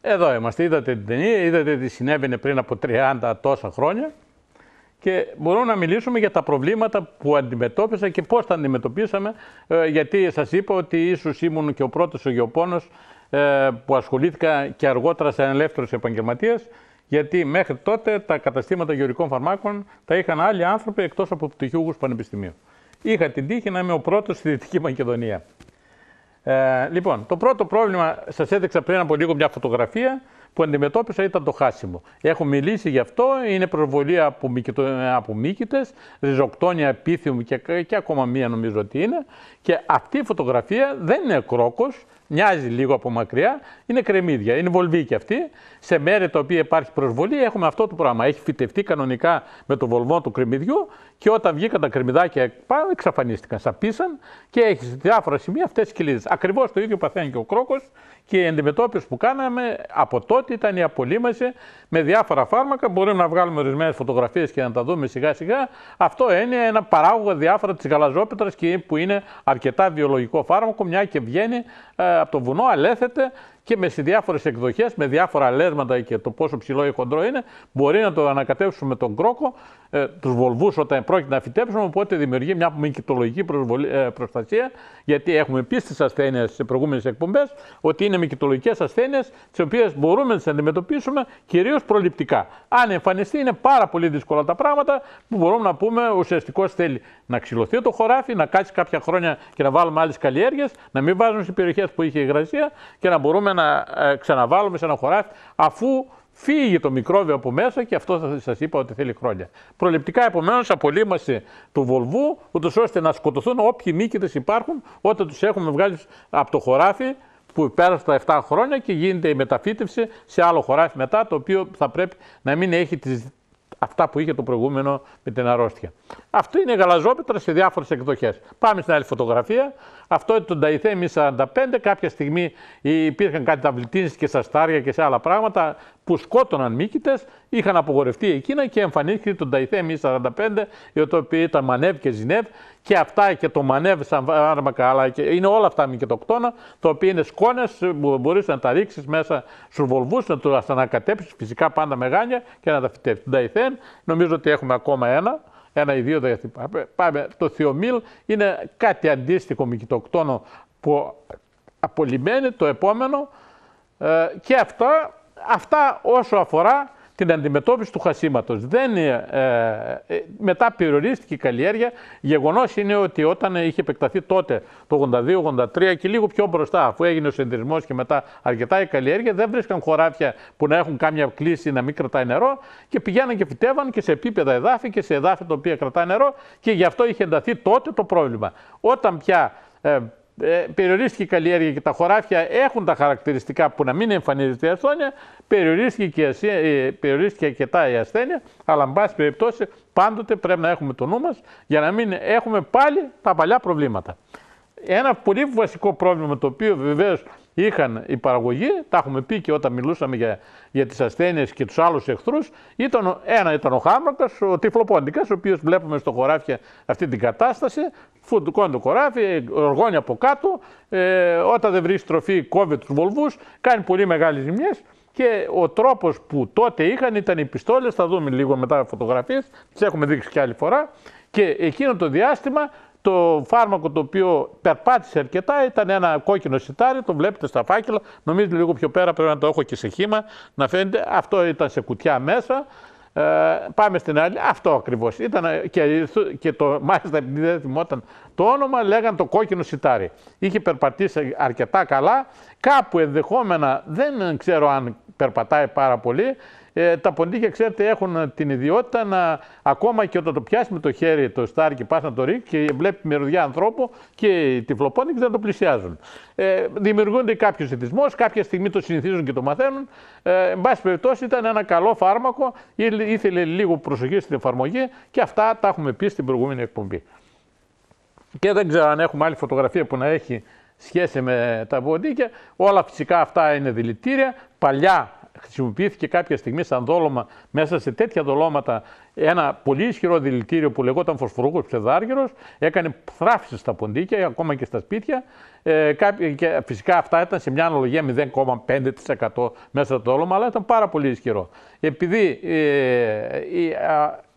Εδώ είμαστε. Είδατε την ταινία, είδατε τι συνέβαινε πριν από 30 τόσα χρόνια και μπορούμε να μιλήσουμε για τα προβλήματα που αντιμετώπισα και πώς τα αντιμετωπίσαμε, ε, γιατί σας είπα ότι ίσως ήμουν και ο πρώτος ο γεωπόνος ε, που ασχολήθηκα και αργότερα σε ελεύθερος επαγγελματίας, γιατί μέχρι τότε τα καταστήματα γεωρικών φαρμάκων τα είχαν άλλοι άνθρωποι εκτός από πτυχιούγους πανεπιστημίου. Είχα την τύχη να είμαι ο πρώτος στη Δυτική Μακεδονία. Ε, λοιπόν, το πρώτο πρόβλημα, σας έδειξα πριν από λίγο μια φωτογραφία που αντιμετώπισα ήταν το χάσιμο. Έχω μιλήσει γι' αυτό, είναι προβολή από, από μήκητε, ριζοκτόνια, επίθυμου και, και ακόμα μία νομίζω ότι είναι. Και αυτή η φωτογραφία δεν είναι κρόκος, μοιάζει λίγο από μακριά, είναι κρεμμύδια, είναι βολβίκια αυτή. Σε μέρη τα οποία υπάρχει προσβολή έχουμε αυτό το πράγμα. Έχει φυτευτεί κανονικά με το βολβό του κρεμμυδιού και όταν βγήκαν τα κρεμμυδάκια πάνω, εξαφανίστηκαν, σαπίσαν και έχεις σε διάφορα σημεία αυτές τις κοιλίδε. Ακριβώς το ίδιο παθαίνει και ο κρόκος και η αντιμετώπιση που κάναμε από τότε ήταν η απολύμαση με διάφορα φάρμακα. Μπορούμε να βγάλουμε ορισμένες φωτογραφίες και να τα δούμε σιγά σιγά. Αυτό είναι ένα παράγωγο διάφορα της γαλαζόπετρας και που είναι αρκετά βιολογικό φάρμακο, μια και βγαίνει ε, από το βουνό αλέθεται και με στις διάφορες εκδοχές, με διάφορα λέσματα και το πόσο ψηλό ή χοντρό είναι, μπορεί να το ανακατεύσουμε τον κρόκο, ε, τους βολβούς όταν πρόκειται να φυτέψουμε. Οπότε δημιουργεί μια μικητολογική ε, προστασία, γιατί έχουμε πει στις ασθένειες σε προηγούμενες εκπομπές ότι είναι μικητολογικέ ασθένειες, τις οποίες μπορούμε να τις αντιμετωπίσουμε κυρίως προληπτικά. Αν εμφανιστεί, είναι πάρα πολύ δύσκολα τα πράγματα που μπορούμε να πούμε ουσιαστικώς θέλει να ξυλωθεί το χωράφι, να κάτσει κάποια χρόνια και να βάλουμε άλλες καλλιέργειες, να μην βάζουμε σε περιοχές που είχε υγρασία και να μπορούμε να ε, ξαναβάλουμε σε ένα χωράφι αφού φύγει το μικρόβιο από μέσα και αυτό θα σας είπα ότι θέλει χρόνια. Προληπτικά επομένως απολύμαση του βολβού, ούτως ώστε να σκοτωθούν όποιοι νίκητες υπάρχουν όταν τους έχουμε βγάλει από το χωράφι που πέρασε τα 7 χρόνια και γίνεται η μεταφύτευση σε άλλο χωράφι μετά, το οποίο θα πρέπει να μην έχει τις, αυτά που είχε το προηγούμενο με την αρρώστια. Αυτό είναι γαλαζόπετρα σε διάφορες εκδοχές. Πάμε στην άλλη φωτογραφία. Αυτό το νταιθε Mi45 κάποια στιγμή υπήρχαν κάτι τα βλητίνες και στα στάρια και σε άλλα πράγματα που σκότωναν μήκητες, είχαν απογορευτεί εκείνα και εμφανίστηκε το νταιθε Mi45 το οποίο ήταν Μανεύ και Ζινεύ και αυτά και το Μανεύ σαν άρμακα αλλά και είναι όλα αυτά μικετοκτόνα το οποίο είναι σκόνες που μπορείς να τα ρίξεις μέσα στου βολβούς, να τους ανακατέψεις φυσικά πάντα με γάνια και να τα Το Νταϊθέ νομίζω ότι έχουμε ακόμα ένα ένα ή δύο το θειομήλ είναι κάτι αντίστοιχο με που απολυμμένει το επόμενο ε, και αυτά, αυτά όσο αφορά την αντιμετώπιση του χασίματος. Δεν, ε, ε, μετά περιορίστηκε η καλλιέργεια. Γεγονός είναι ότι όταν είχε επεκταθεί τότε το 82-83 και λίγο πιο μπροστά, αφού έγινε ο συνδυασμός και μετά αρκετά η καλλιέργεια, δεν βρίσκαν χωράφια που να έχουν κάμια κλίση να μην κρατάει νερό και πηγαίναν και φυτέυαν και σε επίπεδα εδάφη και σε εδάφη τα οποία κρατάει νερό και γι' αυτό είχε ενταθεί τότε το πρόβλημα. Όταν πια ε, ε, περιορίστηκε η καλλιέργεια και τα χωράφια έχουν τα χαρακτηριστικά που να μην εμφανίζεται η ασθένεια, περιορίστηκε, και, ε, περιορίστηκε αρκετά η ασθένεια, αλλά εν πάση περιπτώσει πάντοτε πρέπει να έχουμε το νου μας για να μην έχουμε πάλι τα παλιά προβλήματα. Ένα πολύ βασικό πρόβλημα το οποίο βεβαίως είχαν οι παραγωγοί, τα έχουμε πει και όταν μιλούσαμε για, για τις ασθένειες και τους άλλους εχθρούς, ήταν, ένα ήταν ο Χάμρακας, ο τυφλοπόντικα, ο οποίος βλέπουμε στο χωράφι αυτή την κατάσταση. Φουντουκώνει το χωράφι, οργώνει από κάτω. Ε, όταν δεν βρει τροφή, κόβει τους βολβούς, κάνει πολύ μεγάλες ζημιές. Και ο τρόπος που τότε είχαν ήταν οι πιστόλες, θα δούμε λίγο μετά φωτογραφίες, τις έχουμε δείξει και άλλη φορά. Και εκείνο το διάστημα το φάρμακο το οποίο περπάτησε αρκετά ήταν ένα κόκκινο σιτάρι, το βλέπετε στα φάκελα. Νομίζω λίγο πιο πέρα πρέπει να το έχω και σε χήμα, να φαίνεται. Αυτό ήταν σε κουτιά μέσα. Ε, πάμε στην άλλη. Αυτό ακριβώς. Ήταν ε, και, και το, μάλιστα επειδή δεν θυμόταν το όνομα, λέγαν το κόκκινο σιτάρι. Είχε περπατήσει αρκετά καλά. Κάπου ενδεχόμενα, δεν ξέρω αν περπατάει πάρα πολύ, ε, τα ποντίκια ξέρετε έχουν ε, την ιδιότητα να ακόμα και όταν το πιάσει με το χέρι το στάρι και πας να το ρίξεις και βλέπει μυρωδιά ανθρώπου και οι τυφλοπόνικοι δεν το πλησιάζουν. Ε, δημιουργούνται κάποιος συνηθισμό, κάποια στιγμή το συνηθίζουν και το μαθαίνουν. Ε, εν πάση περιπτώσει ήταν ένα καλό φάρμακο, ήθελε λίγο προσοχή στην εφαρμογή και αυτά τα έχουμε πει στην προηγούμενη εκπομπή. Και δεν ξέρω αν έχουμε άλλη φωτογραφία που να έχει σχέση με τα ποντίκια. Όλα φυσικά αυτά είναι δηλητήρια. Παλιά χρησιμοποιήθηκε κάποια στιγμή σαν δόλωμα μέσα σε τέτοια δολώματα ένα πολύ ισχυρό δηλητήριο που λεγόταν φωσφορούχος ψεδάργυρος, έκανε θράψεις στα ποντίκια, ακόμα και στα σπίτια. Ε, και φυσικά αυτά ήταν σε μια αναλογία 0,5% μέσα στο δόλωμα, αλλά ήταν πάρα πολύ ισχυρό. Επειδή ε,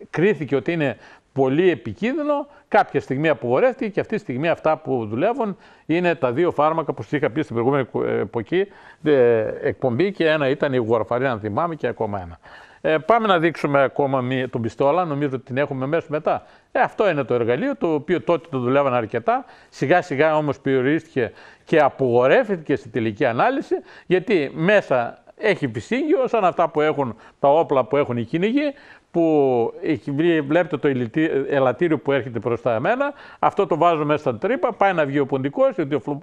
κρίθηκε ότι είναι πολύ επικίνδυνο. Κάποια στιγμή απογορεύτηκε και αυτή τη στιγμή αυτά που δουλεύουν είναι τα δύο φάρμακα που σας είχα πει στην προηγούμενη εποχή, ε, εκπομπή και ένα ήταν η γουαρφαρή, αν θυμάμαι, και ακόμα ένα. Ε, πάμε να δείξουμε ακόμα μία, τον πιστόλα, νομίζω ότι την έχουμε μέσα μετά. Ε, αυτό είναι το εργαλείο το οποίο τότε το δουλεύαν αρκετά. Σιγά σιγά όμως περιορίστηκε και απογορεύτηκε στη τελική ανάλυση, γιατί μέσα έχει πισίγιο, σαν αυτά που έχουν τα όπλα που έχουν οι κυνηγοί, που βλέπετε το ελαττήριο που έρχεται προς τα εμένα, αυτό το βάζω μέσα στην τρύπα, πάει να βγει ο ποντικός ή ο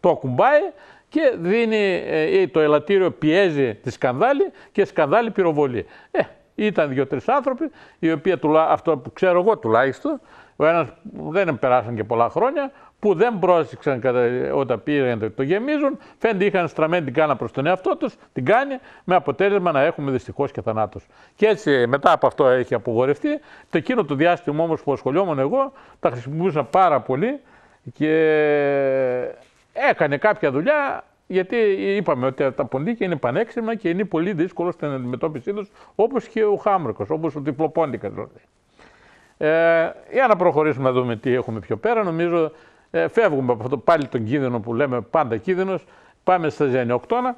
το ακουμπάει και δίνει, ε, το ελαττήριο πιέζει τη σκανδάλη και σκανδάλη πυροβολεί. Ε, ήταν δύο-τρει άνθρωποι, οι οποίοι, αυτό που ξέρω εγώ τουλάχιστον, ο ένας δεν περάσαν και πολλά χρόνια, που δεν πρόσεξαν κατα... όταν πήγαν το, γεμίζουν. Φαίνεται είχαν στραμμένη την κάνα προς τον εαυτό τους, την κάνει με αποτέλεσμα να έχουμε δυστυχώς και θανάτους. Και έτσι μετά από αυτό έχει απογορευτεί. Το εκείνο το διάστημα όμως που ασχολιόμουν εγώ τα χρησιμοποιούσα πάρα πολύ και έκανε κάποια δουλειά. Γιατί είπαμε ότι τα ποντίκια είναι πανέξυπνα και είναι πολύ δύσκολο στην αντιμετώπιση τους, όπως και ο Χάμρικος, όπως ο Τυπλοπόντικα δηλαδή. Ε, για να προχωρήσουμε να δούμε τι έχουμε πιο πέρα, νομίζω ε, φεύγουμε από αυτό πάλι τον κίνδυνο που λέμε πάντα κίνδυνος, πάμε στα ζενιοκτώνα.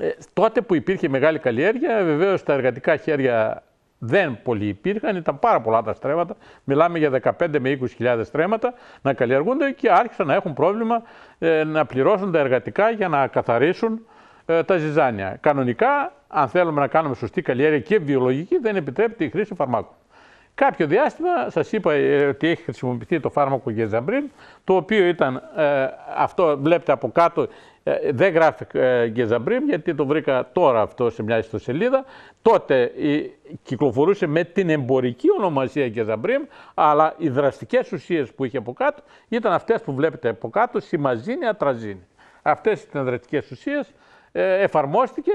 Ε, τότε που υπήρχε μεγάλη καλλιέργεια, ε, βεβαίως τα εργατικά χέρια δεν πολύ υπήρχαν, ήταν πάρα πολλά τα στρέμματα. Μιλάμε για 15 με 20 στρέμματα να καλλιεργούνται και άρχισαν να έχουν πρόβλημα ε, να πληρώσουν τα εργατικά για να καθαρίσουν ε, τα ζυζάνια. Κανονικά, αν θέλουμε να κάνουμε σωστή καλλιέργεια και βιολογική, δεν επιτρέπεται η χρήση φαρμάκων. Κάποιο διάστημα σας είπα ε, ότι έχει χρησιμοποιηθεί το φάρμακο Γεζαμπρίν, το οποίο ήταν, ε, αυτό βλέπετε από κάτω, ε, δεν γράφει ε, γιατί το βρήκα τώρα αυτό σε μια ιστοσελίδα. Τότε κυκλοφορούσε με την εμπορική ονομασία Γεζαμπρίν, αλλά οι δραστικές ουσίες που είχε από κάτω ήταν αυτές που βλέπετε από κάτω, σημαζίνη, ατραζίνη. Αυτές ήταν δραστικές ουσίες, εφαρμόστηκε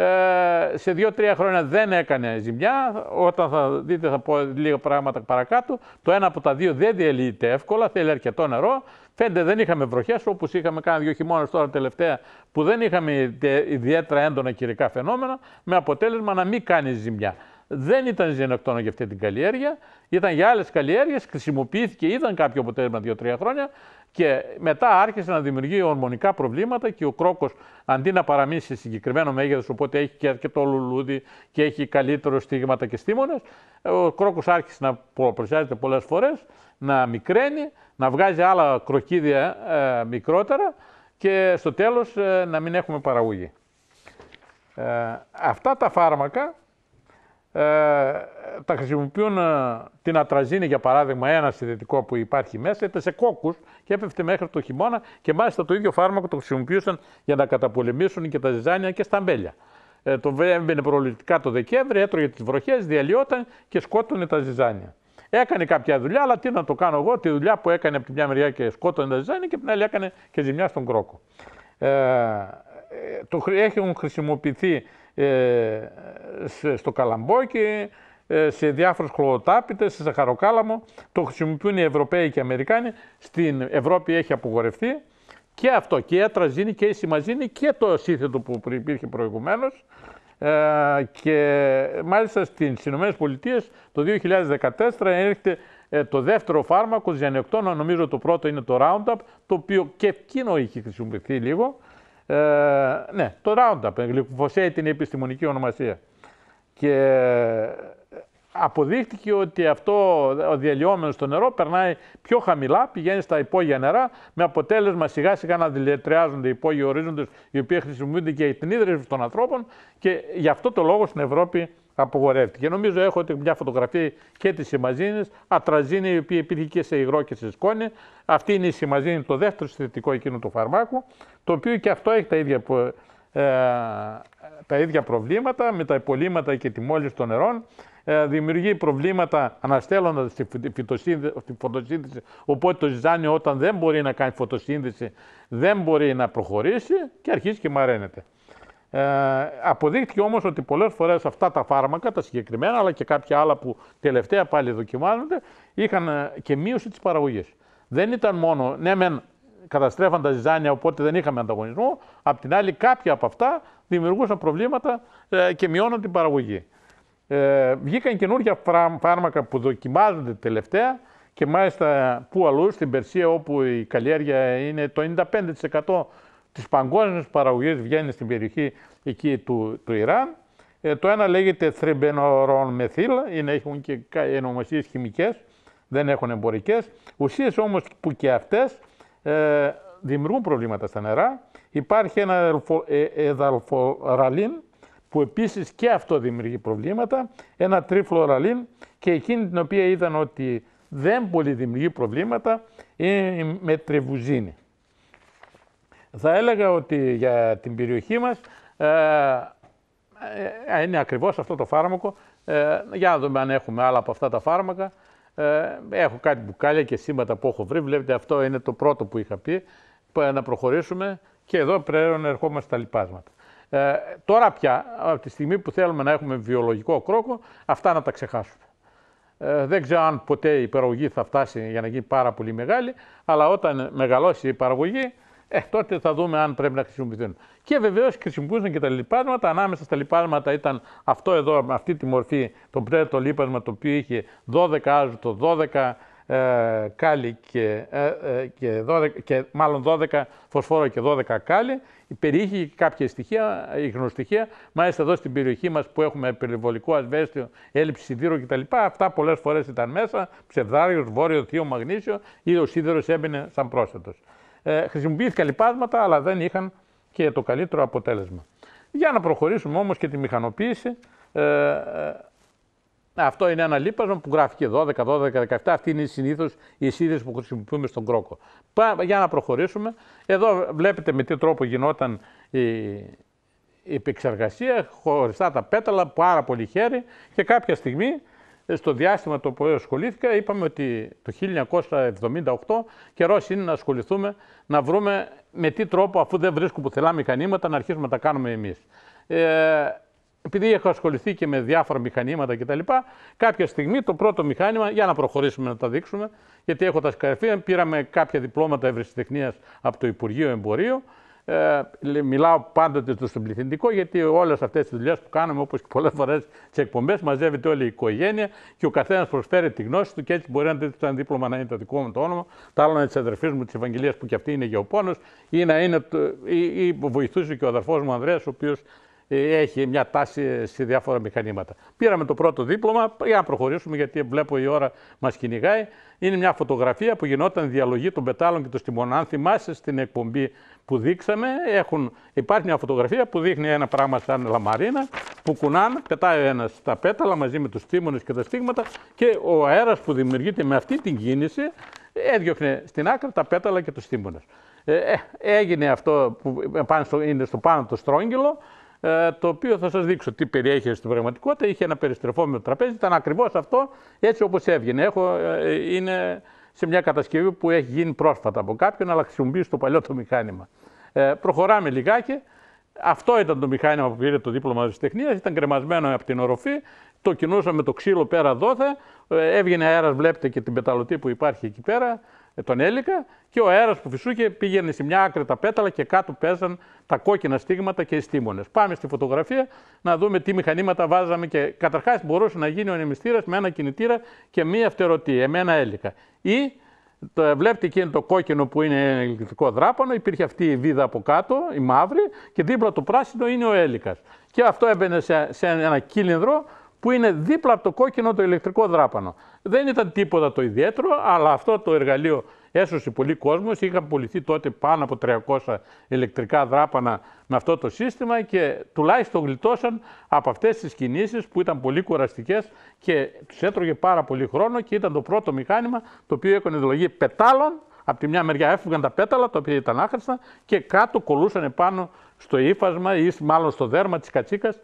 ε, σε δύο-τρία χρόνια δεν έκανε ζημιά. Όταν θα δείτε, θα πω λίγα πράγματα παρακάτω. Το ένα από τα δύο δεν διαλύεται εύκολα, θέλει αρκετό νερό. Φαίνεται δεν είχαμε βροχέ όπως είχαμε κάνει δύο χειμώνα τώρα τελευταία που δεν είχαμε ιδιαίτερα έντονα κυρικά φαινόμενα, με αποτέλεσμα να μην κάνεις ζημιά δεν ήταν ζενοκτόνο για αυτή την καλλιέργεια, ήταν για άλλες καλλιέργειες, χρησιμοποιήθηκε, είδαν κάποιο αποτέλεσμα δύο-τρία χρόνια και μετά άρχισε να δημιουργεί ορμονικά προβλήματα και ο κρόκος αντί να παραμείνει σε συγκεκριμένο μέγεθος, οπότε έχει και αρκετό λουλούδι και έχει καλύτερο στίγματα και στίμονε, ο κρόκος άρχισε να προσιάζεται πολλές φορές, να μικραίνει, να βγάζει άλλα κροκίδια ε, μικρότερα και στο τέλος ε, να μην έχουμε παραγωγή. Ε, αυτά τα φάρμακα ε, τα χρησιμοποιούν ε, την ατραζίνη για παράδειγμα, ένα συνδετικό που υπάρχει μέσα, ήταν σε κόκκους και έπεφτε μέχρι το χειμώνα και μάλιστα το ίδιο φάρμακο το χρησιμοποιούσαν για να καταπολεμήσουν και τα ζυζάνια και στα αμπέλια. Ε, το έμπαινε προληπτικά το Δεκέμβρη, έτρωγε τις βροχές, διαλυόταν και σκότωνε τα ζυζάνια. Έκανε κάποια δουλειά, αλλά τι να το κάνω εγώ, τη δουλειά που έκανε από τη μια μεριά και σκότωνε τα ζυζάνια και από την άλλη έκανε και ζημιά στον κρόκο. Ε, ε το, έχουν χρησιμοποιηθεί ε, στο καλαμπόκι, ε, σε διάφορους χλωοτάπητες, σε ζαχαροκάλαμο. Το χρησιμοποιούν οι Ευρωπαίοι και οι Αμερικάνοι. Στην Ευρώπη έχει απογορευτεί και αυτό, και η ατραζίνη και η σημαζίνη και το σύνθετο που υπήρχε προηγουμένως. Ε, και μάλιστα στις ΗΠΑ το 2014 έρχεται ε, το δεύτερο φάρμακο ζυανιοκτώνα, νομίζω το πρώτο είναι το Roundup, το οποίο και εκείνο είχε χρησιμοποιηθεί λίγο, ε, ναι, το Roundup, ε, γλυκοφωσέει την επιστημονική ονομασία. Και αποδείχτηκε ότι αυτό ο διαλυόμενος στο νερό περνάει πιο χαμηλά, πηγαίνει στα υπόγεια νερά, με αποτέλεσμα σιγά σιγά να δηλητριάζονται οι υπόγειοι ορίζοντες, οι οποίοι χρησιμοποιούνται και την ίδρυση των ανθρώπων και γι' αυτό το λόγο στην Ευρώπη απογορεύτηκε. Νομίζω έχω μια φωτογραφία και της Σιμαζίνη, Ατραζίνη, η οποία υπήρχε και σε υγρό και σε σκόνη. Αυτή είναι η Σιμαζίνη, το δεύτερο συστητικό εκείνο του φαρμάκου, το οποίο και αυτό έχει τα ίδια, ε, τα ίδια προβλήματα με τα υπολείμματα και τη μόλυνση των νερών. Ε, δημιουργεί προβλήματα αναστέλλοντας τη, φωτοσύνδεση, Οπότε το ζυζάνιο όταν δεν μπορεί να κάνει φωτοσύνδεση δεν μπορεί να προχωρήσει και αρχίζει και μαραίνεται. Ε, αποδείχθηκε όμως ότι πολλές φορές αυτά τα φάρμακα, τα συγκεκριμένα, αλλά και κάποια άλλα που τελευταία πάλι δοκιμάζονται, είχαν ε, και μείωση της παραγωγής. Δεν ήταν μόνο, ναι μεν καταστρέφαν τα ζυζάνια, οπότε δεν είχαμε ανταγωνισμό, απ' την άλλη κάποια από αυτά δημιουργούσαν προβλήματα ε, και μειώναν την παραγωγή. Ε, βγήκαν καινούργια φάρμακα που δοκιμάζονται τελευταία και μάλιστα που αλλού, στην Περσία όπου η καλλιέργεια είναι το 95% της παγκόσμιας παραγωγής βγαίνει στην περιοχή εκεί του, του Ιράν. Ε, το ένα λέγεται θρυμπενορον μεθύλ, είναι, έχουν και ενομασίες χημικές, δεν έχουν εμπορικές. Ουσίες όμως που και αυτές ε, δημιουργούν προβλήματα στα νερά. Υπάρχει ένα ε, εδαλφοραλίν, που επίσης και αυτό δημιουργεί προβλήματα, ένα τριφλωραλίν και εκείνη την οποία είδαν ότι δεν πολύ δημιουργεί προβλήματα είναι η μετρεβουζίνη. Θα έλεγα ότι για την περιοχή μας ε, ε, είναι ακριβώς αυτό το φάρμακο. Ε, για να δούμε αν έχουμε άλλα από αυτά τα φάρμακα. έχω κάτι μπουκάλια και σήματα που έχω βρει. Βλέπετε αυτό είναι το πρώτο που είχα πει. Να προχωρήσουμε και εδώ να ερχόμαστε στα λοιπάσματα. Ε, τώρα πια, από τη στιγμή που θέλουμε να έχουμε βιολογικό κρόκο, αυτά να τα ξεχάσουμε. Ε, δεν ξέρω αν ποτέ η παραγωγή θα φτάσει για να γίνει πάρα πολύ μεγάλη, αλλά όταν μεγαλώσει η παραγωγή, ε, τότε θα δούμε αν πρέπει να χρησιμοποιηθούν. Και βεβαίως χρησιμοποιούσαν και τα λιπάσματα. Ανάμεσα στα λιπάσματα ήταν αυτό εδώ, αυτή τη μορφή, το πρέτο λίπασμα το οποίο είχε 12 άζωτο, 12 ε, κάλι και, ε, ε, και, 12, και μάλλον 12 φωσφόρο και 12 κάλι. Περιείχε κάποια στοιχεία, υγνοστοιχεία. Μάλιστα εδώ στην περιοχή μας που έχουμε περιβολικό ασβέστιο, έλλειψη σιδήρου κτλ. Αυτά πολλές φορές ήταν μέσα, ψευδάριος, βόρειο, θείο, μαγνήσιο ή ο σίδερος έμπαινε σαν πρόσθετος. Ε, χρησιμοποιήθηκαν λιπάσματα, αλλά δεν είχαν και το καλύτερο αποτέλεσμα. Για να προχωρήσουμε όμως και τη μηχανοποίηση, ε, αυτό είναι ένα λίπασμα που γράφει και 12, 12, 17. Αυτή είναι συνήθως η εισήδηση που χρησιμοποιούμε στον κρόκο. Για να προχωρήσουμε. Εδώ βλέπετε με τι τρόπο γινόταν η, η επεξεργασία, χωριστά τα πέταλα, πάρα πολύ χέρι και κάποια στιγμή στο διάστημα το οποίο ασχολήθηκα είπαμε ότι το 1978 καιρός είναι να ασχοληθούμε να βρούμε με τι τρόπο αφού δεν βρίσκουν πουθενά μηχανήματα να αρχίσουμε να τα κάνουμε εμείς. Ε, επειδή έχω ασχοληθεί και με διάφορα μηχανήματα κτλ., κάποια στιγμή το πρώτο μηχάνημα, για να προχωρήσουμε να τα δείξουμε, γιατί έχω τα σκαρφία, πήραμε κάποια διπλώματα ευρεσιτεχνίας από το Υπουργείο Εμπορίου. Ε, μιλάω πάντοτε στο στον πληθυντικό, γιατί όλες αυτές τις δουλειές που κάνουμε, όπως και πολλές φορές τι εκπομπές, μαζεύεται όλη η οικογένεια και ο καθένας προσφέρει τη γνώση του και έτσι μπορεί να δείτε ένα δίπλωμα να είναι το δικό μου το όνομα, τα άλλα είναι της αδερφής μου της Ευαγγελίας που και αυτή είναι γεωπόνος, ή ή, ή βοηθούσε και ο αδερφός μου Ανδρέας, ο οποίος έχει μια τάση σε διάφορα μηχανήματα. Πήραμε το πρώτο δίπλωμα για να προχωρήσουμε, γιατί βλέπω η ώρα μας κυνηγάει. Είναι μια φωτογραφία που γινόταν διαλογή των πετάλων και των στιμών. Αν θυμάσαι στην εκπομπή που δείξαμε, έχουν, υπάρχει μια φωτογραφία που δείχνει ένα πράγμα σαν λαμαρίνα που κουνάν, πετάει ένα τα πέταλα μαζί με τους τίμονε και τα στίγματα και ο αέρας που δημιουργείται με αυτή την κίνηση έδιωχνε στην άκρη τα πέταλα και τους τίμονε. Ε, ε, έγινε αυτό που ε, είναι στο πάνω το στρόγγυλο, ε, το οποίο θα σας δείξω τι περιέχει στην πραγματικότητα. Είχε ένα περιστρεφόμενο τραπέζι, ήταν ακριβώς αυτό έτσι όπως έβγαινε. Έχω, ε, είναι σε μια κατασκευή που έχει γίνει πρόσφατα από κάποιον, αλλά χρησιμοποιήσει το παλιό το μηχάνημα. Ε, προχωράμε λιγάκι. Αυτό ήταν το μηχάνημα που πήρε το δίπλωμα τεχνίας, Ήταν κρεμασμένο από την οροφή. Το κινούσαμε το ξύλο πέρα δόθε. Ε, έβγαινε αέρας, βλέπετε και την πεταλωτή που υπάρχει εκεί πέρα. Ε, τον έλικα και ο αέρας που φυσούχε πήγαινε σε μια άκρη τα πέταλα και κάτω παίζαν τα κόκκινα στίγματα και οι στίμονε. Πάμε στη φωτογραφία να δούμε τι μηχανήματα βάζαμε και καταρχάς μπορούσε να γίνει ο ανεμιστήρα με ένα κινητήρα και μία φτερωτή, εμένα έλικα. Ή το, βλέπετε εκείνο το κόκκινο που είναι ηλεκτρικό δράπανο, υπήρχε αυτή η βίδα από κάτω, η μαύρη, και δίπλα το πράσινο είναι ο έλικας. Και αυτό έμπαινε σε, σε ένα κύλινδρο που είναι δίπλα από το κόκκινο το ηλεκτρικό δράπανο. Δεν ήταν τίποτα το ιδιαίτερο, αλλά αυτό το εργαλείο έσωσε πολύ κόσμος. Είχαν πουληθεί τότε πάνω από 300 ηλεκτρικά δράπανα με αυτό το σύστημα και τουλάχιστον γλιτώσαν από αυτές τις κινήσεις που ήταν πολύ κουραστικές και τους έτρωγε πάρα πολύ χρόνο και ήταν το πρώτο μηχάνημα το οποίο έκανε δηλογή πετάλων. Από τη μια μεριά έφυγαν τα πέταλα, τα οποία ήταν άχρηστα, και κάτω κολούσαν πάνω στο ύφασμα ή μάλλον στο δέρμα της κατσίκας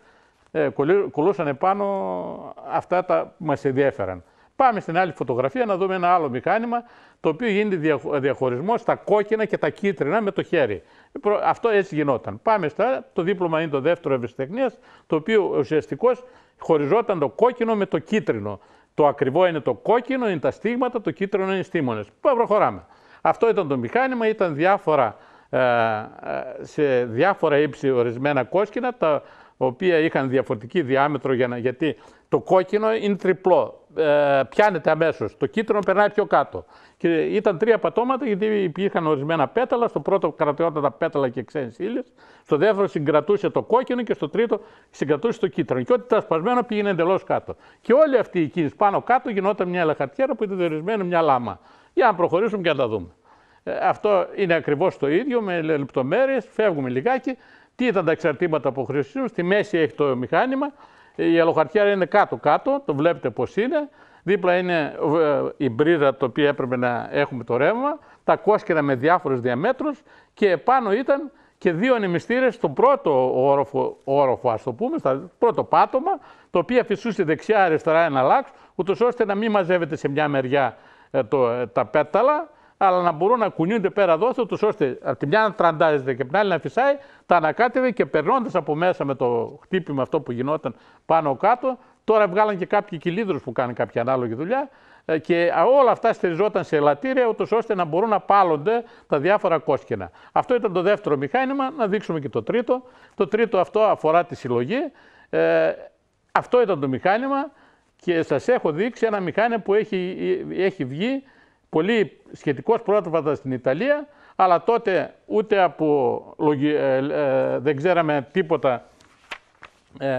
ε, κολούσαν πάνω αυτά τα που μας ενδιέφεραν. Πάμε στην άλλη φωτογραφία να δούμε ένα άλλο μηχάνημα, το οποίο γίνεται διαχωρισμός στα κόκκινα και τα κίτρινα με το χέρι. Αυτό έτσι γινόταν. Πάμε στο το δίπλωμα είναι το δεύτερο ευρεσιτεχνίας, το οποίο ουσιαστικά χωριζόταν το κόκκινο με το κίτρινο. Το ακριβό είναι το κόκκινο, είναι τα στίγματα, το κίτρινο είναι οι στήμονες. Προχωράμε. Αυτό ήταν το μηχάνημα, ήταν διάφορα ε, ε, σε διάφορα ύψη ορισμένα κόσκινα, τα οποία είχαν διαφορετική διάμετρο για να, γιατί το κόκκινο είναι τριπλό, ε, πιάνεται αμέσως, το κίτρινο περνάει πιο κάτω. Και ήταν τρία πατώματα γιατί υπήρχαν ορισμένα πέταλα, στο πρώτο κρατιόταν τα πέταλα και ξένες ύλες, στο δεύτερο συγκρατούσε το κόκκινο και στο τρίτο συγκρατούσε το κίτρινο. Και ό,τι ήταν σπασμένο πήγαινε εντελώς κάτω. Και όλη αυτή η κίνηση πάνω κάτω γινόταν μια ελαχαρτιέρα που ήταν ορισμένη μια λάμα. Για να προχωρήσουμε και να τα δούμε. Ε, αυτό είναι ακριβώς το ίδιο με λεπτομέρειες, φεύγουμε λιγάκι, τι ήταν τα εξαρτήματα που χρησιμοποιούν. στη μέση έχει το μηχάνημα, η αλοχαρτιά είναι κάτω-κάτω, το βλέπετε πώς είναι. Δίπλα είναι ε, η μπρίδα το οποίο έπρεπε να έχουμε το ρεύμα, τα κόσκερα με διάφορους διαμέτρους και επάνω ήταν και δύο ανεμιστήρες στον πρώτο όροφο, όροφο το πούμε, στο πρώτο πάτωμα, το οποίο φυσούσε δεξιά-αριστερά ένα λάξ, ούτως ώστε να μην μαζεύεται σε μια μεριά ε, ε, τα πέταλα, αλλά να μπορούν να κουνιούνται πέρα δόθε ώστε από τη μια να τραντάζεται και από την άλλη να φυσάει, τα ανακάτευε και περνώντας από μέσα με το χτύπημα αυτό που γινόταν πάνω κάτω. Τώρα βγάλαν και κάποιοι κυλίδρους που κάνουν κάποια ανάλογη δουλειά ε, και όλα αυτά στηριζόταν σε ελαττήρια, ούτως ώστε να μπορούν να πάλονται τα διάφορα κόσκινα. Αυτό ήταν το δεύτερο μηχάνημα, να δείξουμε και το τρίτο. Το τρίτο αυτό αφορά τη συλλογή. Ε, αυτό ήταν το μηχάνημα και σας έχω δείξει ένα μηχάνημα που έχει, ε, έχει βγει πολύ σχετικός πρόσφατα στην Ιταλία, αλλά τότε ούτε από ε, ε, δεν ξέραμε τίποτα ε,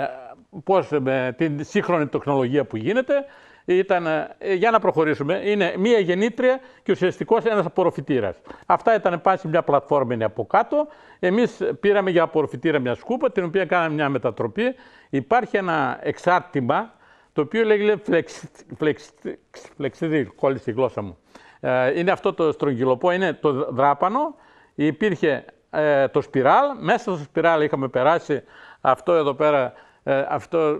πώς ε, με την σύγχρονη τεχνολογία που γίνεται. Ήταν, για να προχωρήσουμε, είναι μία γεννήτρια και ουσιαστικός ένας απορροφητήρας. Αυτά ήταν πάση μια πλατφόρμα είναι από κάτω. Εμείς πήραμε για απορροφητήρα μια σκούπα, την οποία κάναμε μια μετατροπή. Υπάρχει ένα εξάρτημα, το οποίο λέγεται φλεξίδι, κόλλησε η γλώσσα μου. Ε, είναι αυτό το στρογγυλοπό, είναι το δράπανο. Υπήρχε ε, το σπιράλ, μέσα στο σπιράλ είχαμε περάσει αυτό εδώ πέρα, ε, αυτό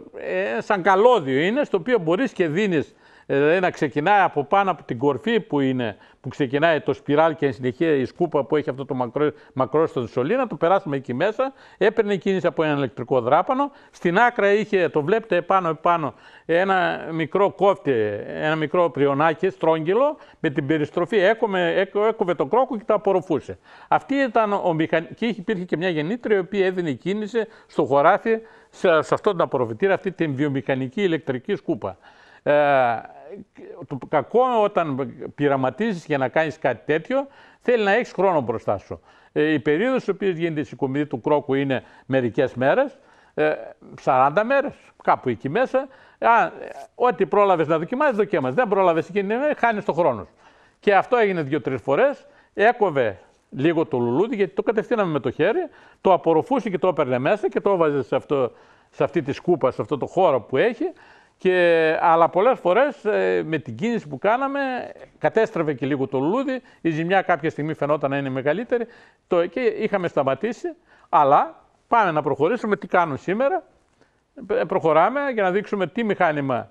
σαν καλώδιο είναι, στο οποίο μπορείς και δίνεις Δηλαδή ε, να ξεκινάει από πάνω από την κορφή που είναι, που ξεκινάει το σπιράλ και συνεχεία η σκούπα που έχει αυτό το μακρό, μακρόστατο σωλή, το περάσουμε εκεί μέσα. Έπαιρνε κίνηση από ένα ηλεκτρικό δράπανο. Στην άκρα είχε, το βλέπετε επάνω επάνω, ένα μικρό κόφτη, ένα μικρό πριονάκι, στρόγγυλο, με την περιστροφή έκοβε, έκοβε το κρόκο και το απορροφούσε. Αυτή ήταν ο μηχανή... Και υπήρχε και μια γεννήτρια η οποία έδινε κίνηση στο χωράφι, σε, σε αυτόν τον απορροφητήρα, αυτή την βιομηχανική ηλεκτρική σκούπα. Ε, το κακό όταν πειραματίζεις για να κάνεις κάτι τέτοιο, θέλει να έχεις χρόνο μπροστά σου. Ε, η περίοδος στην οποία γίνεται η συγκομιδή του κρόκου είναι μερικές μέρες, 40 ε, μέρες, κάπου εκεί μέσα. ό,τι πρόλαβες να δοκιμάζει δοκιμάζει. Δεν πρόλαβες εκείνη την μέρα, χάνεις τον χρόνο σου. Και αυτό έγινε δύο-τρει φορές. Έκοβε λίγο το λουλούδι, γιατί το κατευθύναμε με το χέρι, το απορροφούσε και το έπαιρνε μέσα και το έβαζε σε, αυτό, σε αυτή τη σκούπα, σε αυτό το χώρο που έχει και, αλλά πολλές φορές ε, με την κίνηση που κάναμε, κατέστρεφε και λίγο το λουλούδι. Η ζημιά κάποια στιγμή φαινόταν να είναι μεγαλύτερη. Το είχαμε σταματήσει. Αλλά πάμε να προχωρήσουμε. Τι κάνουν σήμερα. Ε, προχωράμε για να δείξουμε τι μηχάνημα.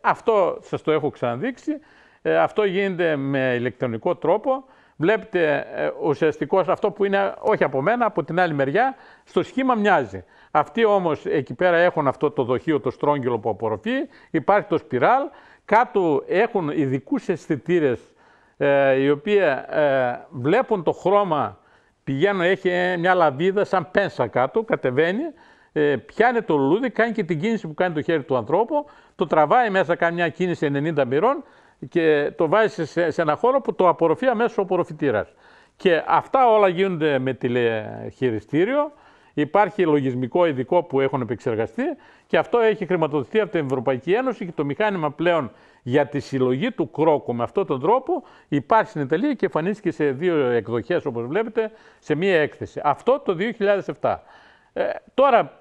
Αυτό σας το έχω ξαναδείξει. Ε, αυτό γίνεται με ηλεκτρονικό τρόπο. Βλέπετε ουσιαστικώς αυτό που είναι όχι από μένα, από την άλλη μεριά, στο σχήμα μοιάζει. Αυτοί όμως εκεί πέρα έχουν αυτό το δοχείο, το στρόγγυλο που απορροφεί, υπάρχει το σπιράλ, κάτω έχουν ειδικούς αισθητήρες ε, οι οποίοι ε, βλέπουν το χρώμα, πηγαίνουν, έχει ε, μια λαβίδα σαν πένσα κάτω, κατεβαίνει, ε, πιάνει το λουλούδι, κάνει και την κίνηση που κάνει το χέρι του ανθρώπου, το τραβάει μέσα, κάνει μια κίνηση 90 μοιρών και το βάζει σε, σε ένα χώρο που το απορροφεί αμέσως ο απορροφητήρας. Και αυτά όλα γίνονται με τηλεχειριστήριο. Υπάρχει λογισμικό ειδικό που έχουν επεξεργαστεί και αυτό έχει χρηματοδοτηθεί από την Ευρωπαϊκή Ένωση και το μηχάνημα πλέον για τη συλλογή του κρόκου με αυτόν τον τρόπο υπάρχει στην Ιταλία και εμφανίστηκε σε δύο εκδοχές όπως βλέπετε σε μία έκθεση. Αυτό το 2007. Ε, τώρα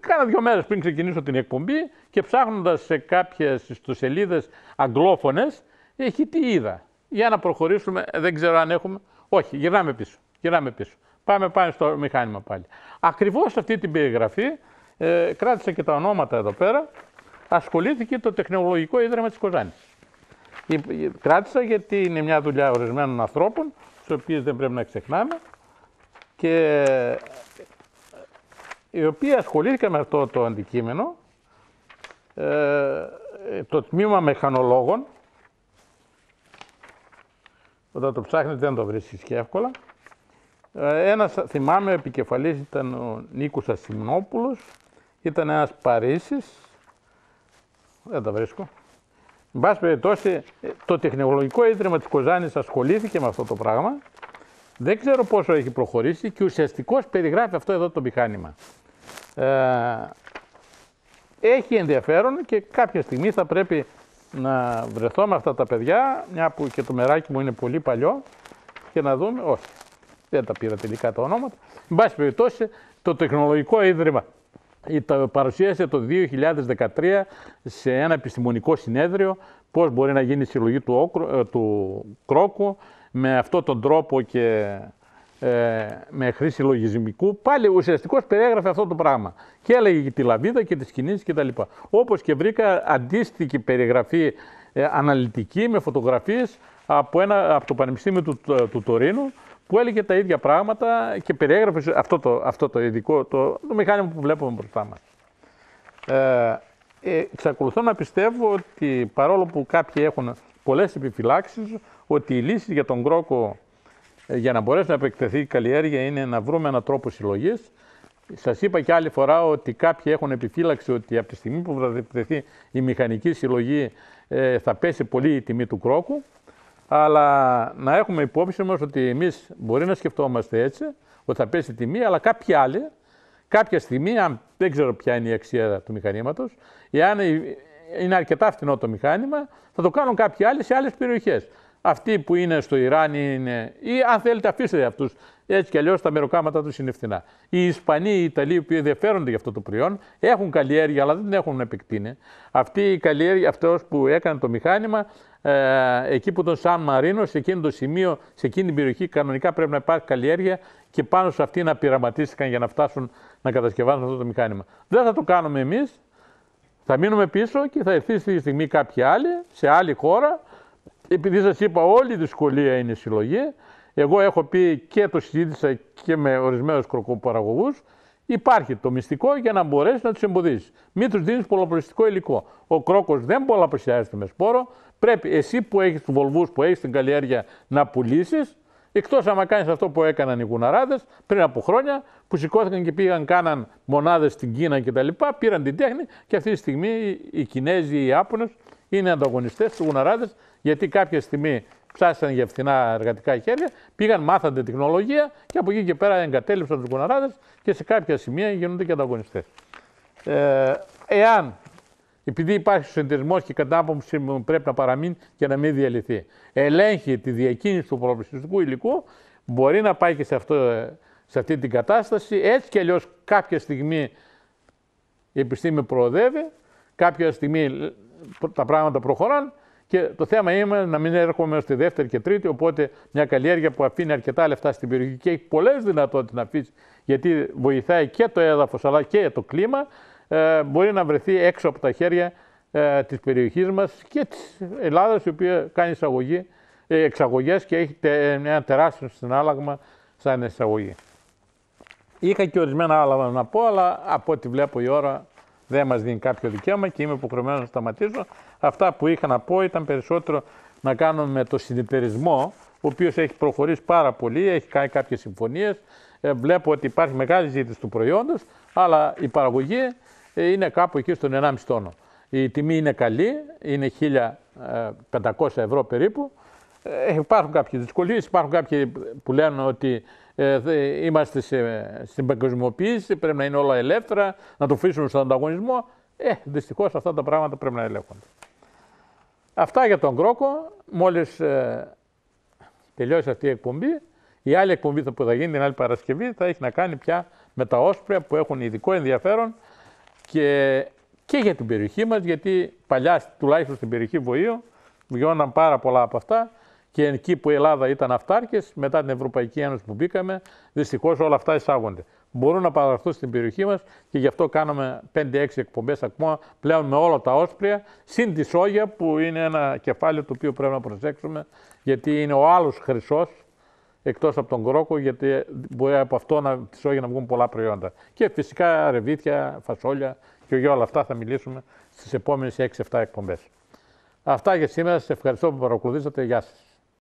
Κάνα δύο μέρες πριν ξεκινήσω την εκπομπή και ψάχνοντας σε κάποιες ιστοσελίδες αγγλόφωνες, έχει τι είδα. Για να προχωρήσουμε, δεν ξέρω αν έχουμε. Όχι, γυρνάμε πίσω. Γυρνάμε πίσω. Πάμε πάλι στο μηχάνημα πάλι. Ακριβώς αυτή την περιγραφή, ε, κράτησα και τα ονόματα εδώ πέρα, ασχολήθηκε το Τεχνολογικό Ίδρυμα της Κοζάνης. Κράτησα γιατί είναι μια δουλειά ορισμένων ανθρώπων, στους οποίες δεν πρέπει να ξεχνάμε, και ε, οι οποίοι ασχολήθηκαν με αυτό το αντικείμενο, ε, το τμήμα μεχανολόγων, όταν το ψάχνετε δεν το βρίσκεις και εύκολα, ε, ένας, θυμάμαι, επικεφαλής ήταν ο Νίκος Ασημνόπουλος, ήταν ένας Παρίσις, δεν τα βρίσκω. Εν πάση ε, το Τεχνολογικό Ίδρυμα της Κοζάνης ασχολήθηκε με αυτό το πράγμα. Δεν ξέρω πόσο έχει προχωρήσει και ουσιαστικώς περιγράφει αυτό εδώ το μηχάνημα. Ε, έχει ενδιαφέρον και κάποια στιγμή θα πρέπει να βρεθώ με αυτά τα παιδιά, μια που και το μεράκι μου είναι πολύ παλιό, και να δούμε, όχι, δεν τα πήρα τελικά τα ονόματα. Εν πάση περιπτώσει, το Τεχνολογικό Ίδρυμα παρουσίασε το 2013 σε ένα επιστημονικό συνέδριο πώς μπορεί να γίνει η συλλογή του, ε, του κρόκου με αυτόν τον τρόπο και ε, με χρήση λογισμικού. Πάλι ουσιαστικώς περιέγραφε αυτό το πράγμα και έλεγε και τη λαβίδα και τις κινήσεις κτλ. Όπως και βρήκα αντίστοιχη περιγραφή ε, αναλυτική με φωτογραφίες από, ένα, από το Πανεπιστήμιο του, του, του Τωρίνου που έλεγε τα ίδια πράγματα και περιέγραφε αυτό το, αυτό το ειδικό, το, το μηχάνημα που βλέπουμε μπροστά μας. Ε, ε να πιστεύω ότι παρόλο που κάποιοι έχουν πολλές επιφυλάξεις, ότι η λύση για τον κρόκο ε, για να μπορέσει να επεκτεθεί η καλλιέργεια είναι να βρούμε έναν τρόπο συλλογής. Σας είπα και άλλη φορά ότι κάποιοι έχουν επιφύλαξη ότι από τη στιγμή που θα η μηχανική συλλογή ε, θα πέσει πολύ η τιμή του κρόκου. Αλλά να έχουμε υπόψη μας ότι εμείς μπορεί να σκεφτόμαστε έτσι, ότι θα πέσει η τιμή, αλλά κάποιοι άλλοι, κάποια στιγμή, αν δεν ξέρω ποια είναι η αξία του μηχανήματος, εάν είναι αρκετά φτηνό το μηχάνημα, θα το κάνουν κάποιοι άλλοι σε άλλες περιοχές. Αυτοί που είναι στο Ιράν είναι, ή αν θέλετε, αφήστε αυτούς. Έτσι κι αλλιώς τα μεροκάματα τους είναι φθηνά. Οι Ισπανοί, οι Ιταλοί, οι οποίοι ενδιαφέρονται για αυτό το προϊόν, έχουν καλλιέργεια, αλλά δεν έχουν επεκτείνει. Αυτή η καλλιέργεια, αυτός που έκανε το μηχάνημα, ε, εκεί που τον Σαν Μαρίνο, σε εκείνο το σημείο, σε εκείνη την περιοχή, κανονικά πρέπει να υπάρχει καλλιέργεια και πάνω σε αυτή να πειραματίστηκαν για να φτάσουν να κατασκευάσουν αυτό το μηχάνημα. Δεν θα το κάνουμε εμείς. Θα μείνουμε πίσω και θα έρθει στη στιγμή κάποιοι άλλοι, σε άλλη χώρα. Επειδή σας είπα, όλη η δυσκολία είναι η συλλογή. Εγώ έχω πει και το συζήτησα και με ορισμένους κροκοπαραγωγούς Υπάρχει το μυστικό για να μπορέσεις να τους εμποδίσεις. Μην τους δίνεις πολλαπλασιαστικό υλικό. Ο κρόκος δεν πολλαπλασιάζεται με σπόρο. Πρέπει εσύ που έχεις τους βολβούς που έχεις την καλλιέργεια να πουλήσεις. Εκτός άμα κάνεις αυτό που έκαναν οι γουναράδες πριν από χρόνια, που σηκώθηκαν και πήγαν, κάναν μονάδες στην Κίνα κτλ. Πήραν την τέχνη και αυτή τη στιγμή οι Κινέζοι, οι Ιάπωνε είναι ανταγωνιστές του γουναράδες, γιατί κάποια στιγμή φτάσανε για φθηνά εργατικά χέρια, πήγαν, μάθαν τεχνολογία και από εκεί και πέρα εγκατέλειψαν τους γοναράδε και σε κάποια σημεία γίνονται και ανταγωνιστές. Ε, εάν επειδή υπάρχει συντηρητισμό και η κατάποψη πρέπει να παραμείνει και να μην διαλυθεί, ελέγχει τη διακίνηση του προοπλιστικού υλικού, μπορεί να πάει και σε, αυτό, σε αυτή την κατάσταση. Έτσι κι αλλιώς κάποια στιγμή η επιστήμη προοδεύει, κάποια στιγμή τα πράγματα προχωράνε και το θέμα είναι να μην έρχομαι στη δεύτερη και τρίτη. Οπότε μια καλλιέργεια που αφήνει αρκετά λεφτά στην περιοχή και έχει πολλές δυνατότητες να αφήσει, γιατί βοηθάει και το έδαφος αλλά και το κλίμα, ε, μπορεί να βρεθεί έξω από τα χέρια ε, της περιοχής μας και της Ελλάδας, η οποία κάνει εισαγωγή, ε, εξαγωγές και έχει τε, ε, ένα τεράστιο συνάλλαγμα σαν εισαγωγή. Είχα και ορισμένα άλλα να πω, αλλά από ό,τι βλέπω η ώρα δεν μας δίνει κάποιο δικαίωμα και είμαι υποχρεωμένος να σταματήσω. Αυτά που είχα να πω ήταν περισσότερο να κάνουν με το συνεταιρισμό, ο οποίος έχει προχωρήσει πάρα πολύ, έχει κάνει κάποιες συμφωνίες. Ε, βλέπω ότι υπάρχει μεγάλη ζήτηση του προϊόντος, αλλά η παραγωγή ε, είναι κάπου εκεί στον 1,5 τόνο. Η τιμή είναι καλή, είναι 1.500 ε, ευρώ περίπου. Υπάρχουν κάποιες δυσκολίες, υπάρχουν κάποιοι που λένε ότι ε, είμαστε σε, στην παγκοσμιοποίηση, πρέπει να είναι όλα ελεύθερα, να το αφήσουμε στον ανταγωνισμό. Ε, δυστυχώς αυτά τα πράγματα πρέπει να ελέγχονται. Αυτά για τον Κρόκο. Μόλις ε, τελειώσει αυτή η εκπομπή, η άλλη εκπομπή που θα γίνει την άλλη Παρασκευή θα έχει να κάνει πια με τα όσπρια που έχουν ειδικό ενδιαφέρον και, και για την περιοχή μας γιατί παλιά τουλάχιστον στην περιοχή Βοήου, βιώναν πάρα πολλά από αυτά και εκεί που η Ελλάδα ήταν αυτάρκε, μετά την Ευρωπαϊκή Ένωση που μπήκαμε, δυστυχώς όλα αυτά εισάγονται. Μπορούν να παραδοθούν στην περιοχή μας και γι' αυτό κάναμε 5-6 εκπομπές ακόμα πλέον με όλα τα όσπρια, συν τη σόγια που είναι ένα κεφάλαιο το οποίο πρέπει να προσέξουμε, γιατί είναι ο άλλος χρυσός εκτός από τον κρόκο, γιατί μπορεί από αυτό να, τη σόγια να βγουν πολλά προϊόντα. Και φυσικά ρεβίθια, φασόλια και για όλα αυτά θα μιλήσουμε στις επόμενες 6-7 εκπομπές. Αυτά για σήμερα. Σα ευχαριστώ που παρακολουθήσατε. Γεια σας.